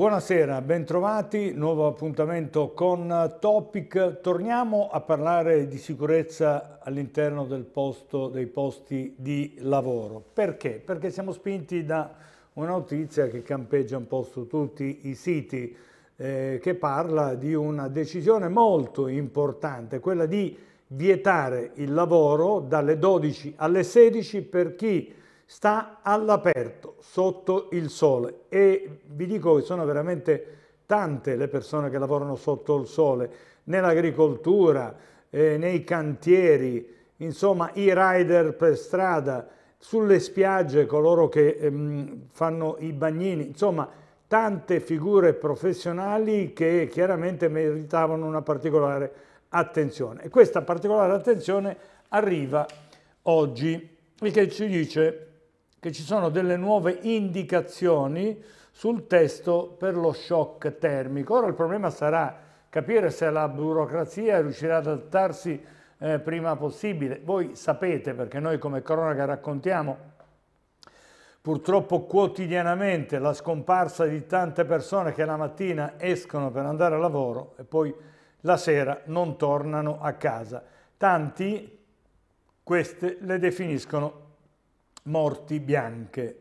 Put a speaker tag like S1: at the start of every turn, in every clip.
S1: Buonasera, bentrovati, nuovo appuntamento con Topic. Torniamo a parlare di sicurezza all'interno dei posti di lavoro. Perché? Perché siamo spinti da una notizia che campeggia un po' su tutti i siti, eh, che parla di una decisione molto importante, quella di vietare il lavoro dalle 12 alle 16 per chi sta all'aperto, sotto il sole e vi dico che sono veramente tante le persone che lavorano sotto il sole, nell'agricoltura, eh, nei cantieri, insomma i rider per strada, sulle spiagge coloro che ehm, fanno i bagnini, insomma tante figure professionali che chiaramente meritavano una particolare attenzione. E questa particolare attenzione arriva oggi, il che ci dice che ci sono delle nuove indicazioni sul testo per lo shock termico. Ora il problema sarà capire se la burocrazia riuscirà ad adattarsi eh, prima possibile. Voi sapete, perché noi come cronaca raccontiamo purtroppo quotidianamente la scomparsa di tante persone che la mattina escono per andare a lavoro e poi la sera non tornano a casa. Tanti queste le definiscono morti bianche.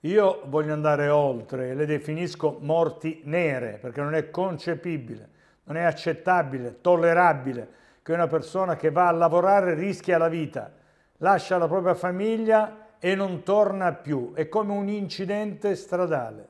S1: Io voglio andare oltre, le definisco morti nere, perché non è concepibile, non è accettabile, tollerabile che una persona che va a lavorare rischia la vita, lascia la propria famiglia e non torna più, è come un incidente stradale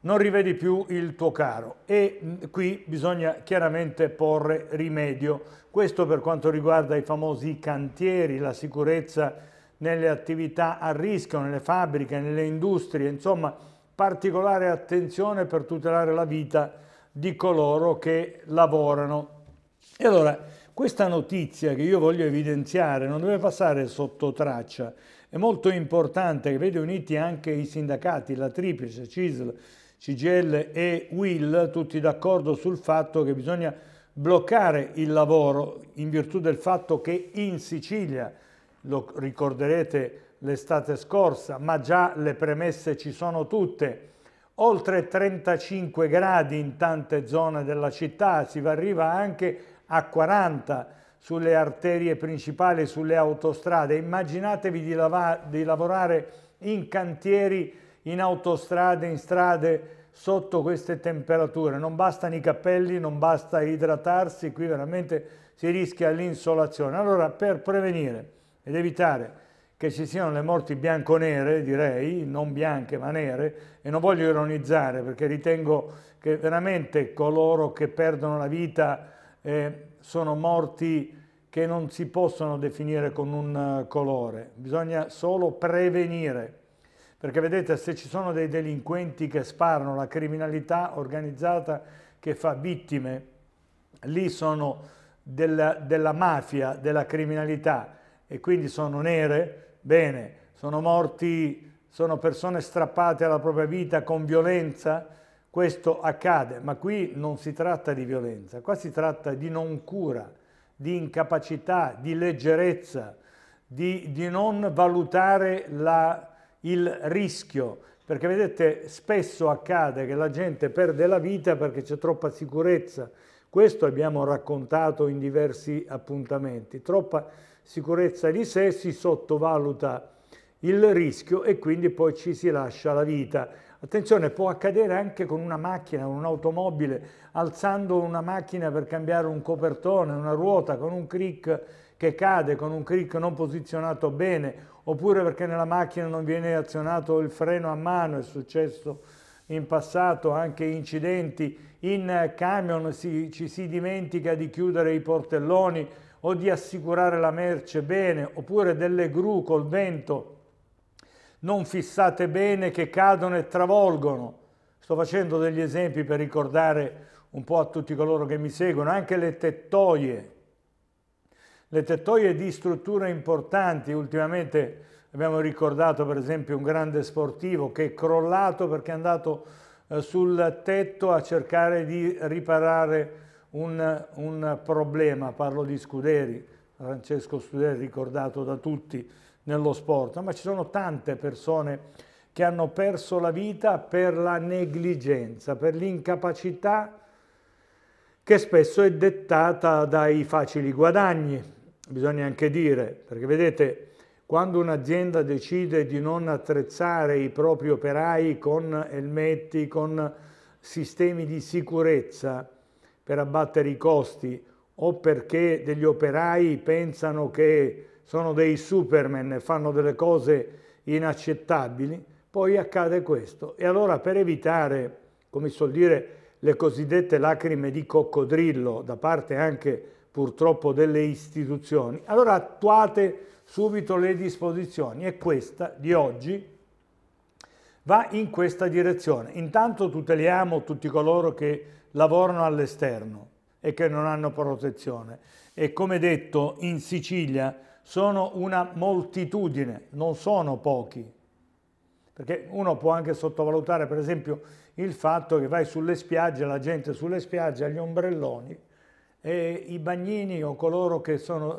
S1: non rivedi più il tuo caro e mm, qui bisogna chiaramente porre rimedio. Questo per quanto riguarda i famosi cantieri, la sicurezza nelle attività a rischio, nelle fabbriche, nelle industrie, insomma particolare attenzione per tutelare la vita di coloro che lavorano. E allora questa notizia che io voglio evidenziare non deve passare sotto traccia, è molto importante che vede uniti anche i sindacati, la Triplice, CISL, CGL e WIL, tutti d'accordo sul fatto che bisogna bloccare il lavoro in virtù del fatto che in Sicilia lo ricorderete l'estate scorsa, ma già le premesse ci sono tutte, oltre 35 gradi in tante zone della città, si arriva anche a 40 sulle arterie principali, sulle autostrade. Immaginatevi di, di lavorare in cantieri, in autostrade, in strade sotto queste temperature. Non bastano i cappelli, non basta idratarsi, qui veramente si rischia l'insolazione. Allora, per prevenire ed evitare che ci siano le morti bianco-nere, direi, non bianche ma nere, e non voglio ironizzare perché ritengo che veramente coloro che perdono la vita eh, sono morti che non si possono definire con un eh, colore, bisogna solo prevenire, perché vedete se ci sono dei delinquenti che sparano, la criminalità organizzata che fa vittime, lì sono della, della mafia, della criminalità, e quindi sono nere, bene, sono morti, sono persone strappate alla propria vita con violenza, questo accade, ma qui non si tratta di violenza, qua si tratta di non cura, di incapacità, di leggerezza, di, di non valutare la, il rischio, perché vedete spesso accade che la gente perde la vita perché c'è troppa sicurezza, questo abbiamo raccontato in diversi appuntamenti, troppa sicurezza di sé, si sottovaluta il rischio e quindi poi ci si lascia la vita. Attenzione, può accadere anche con una macchina, con un'automobile, alzando una macchina per cambiare un copertone, una ruota, con un crick che cade, con un crick non posizionato bene, oppure perché nella macchina non viene azionato il freno a mano, è successo in passato anche incidenti, in camion si, ci si dimentica di chiudere i portelloni, o di assicurare la merce bene, oppure delle gru col vento non fissate bene che cadono e travolgono. Sto facendo degli esempi per ricordare un po' a tutti coloro che mi seguono, anche le tettoie. Le tettoie di strutture importanti, ultimamente abbiamo ricordato per esempio un grande sportivo che è crollato perché è andato eh, sul tetto a cercare di riparare un, un problema, parlo di Scuderi, Francesco Scuderi ricordato da tutti nello sport, ma ci sono tante persone che hanno perso la vita per la negligenza, per l'incapacità che spesso è dettata dai facili guadagni, bisogna anche dire, perché vedete, quando un'azienda decide di non attrezzare i propri operai con elmetti, con sistemi di sicurezza, per abbattere i costi o perché degli operai pensano che sono dei superman e fanno delle cose inaccettabili, poi accade questo. E allora per evitare, come suol dire, le cosiddette lacrime di coccodrillo da parte anche purtroppo delle istituzioni, allora attuate subito le disposizioni e questa di oggi va in questa direzione. Intanto tuteliamo tutti coloro che lavorano all'esterno e che non hanno protezione. E come detto, in Sicilia sono una moltitudine, non sono pochi. Perché uno può anche sottovalutare, per esempio, il fatto che vai sulle spiagge, la gente sulle spiagge agli ombrelloni e i bagnini o coloro che sono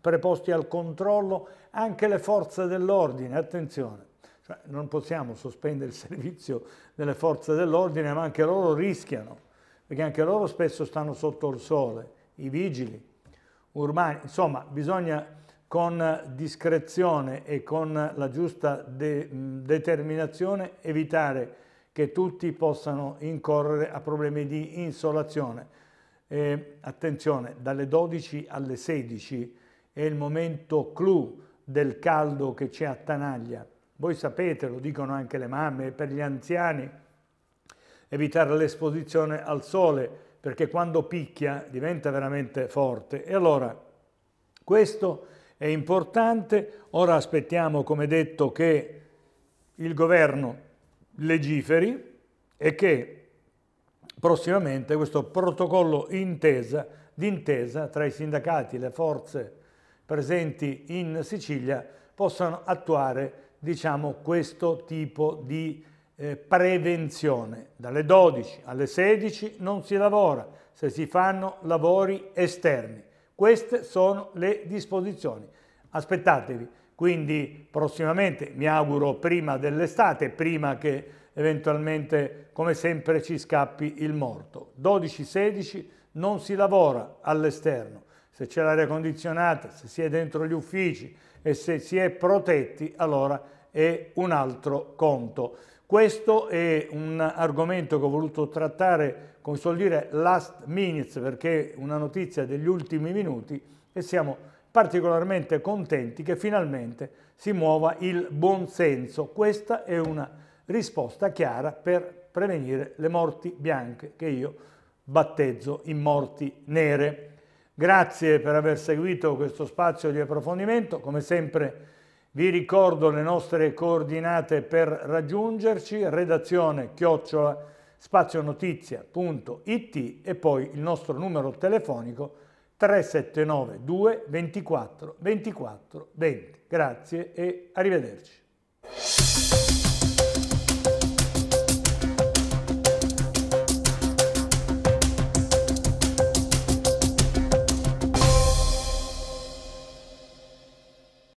S1: preposti al controllo, anche le forze dell'ordine, attenzione cioè, non possiamo sospendere il servizio delle forze dell'ordine, ma anche loro rischiano, perché anche loro spesso stanno sotto il sole, i vigili, urbani. insomma bisogna con discrezione e con la giusta de determinazione evitare che tutti possano incorrere a problemi di insolazione. Eh, attenzione, dalle 12 alle 16 è il momento clou del caldo che ci attanaglia voi sapete, lo dicono anche le mamme, per gli anziani, evitare l'esposizione al sole, perché quando picchia diventa veramente forte. E allora, questo è importante, ora aspettiamo, come detto, che il governo legiferi e che prossimamente questo protocollo d'intesa tra i sindacati e le forze presenti in Sicilia possano attuare diciamo, questo tipo di eh, prevenzione. Dalle 12 alle 16 non si lavora se si fanno lavori esterni. Queste sono le disposizioni. Aspettatevi, quindi prossimamente, mi auguro prima dell'estate, prima che eventualmente come sempre ci scappi il morto. 12-16 non si lavora all'esterno se c'è l'aria condizionata, se si è dentro gli uffici e se si è protetti, allora è un altro conto. Questo è un argomento che ho voluto trattare, come suol dire, last minutes, perché è una notizia degli ultimi minuti e siamo particolarmente contenti che finalmente si muova il buonsenso. Questa è una risposta chiara per prevenire le morti bianche, che io battezzo in morti nere. Grazie per aver seguito questo spazio di approfondimento. Come sempre vi ricordo le nostre coordinate per raggiungerci, redazione chiocciola spazionotizia.it e poi il nostro numero telefonico 379 2 24 24 20. Grazie e arrivederci.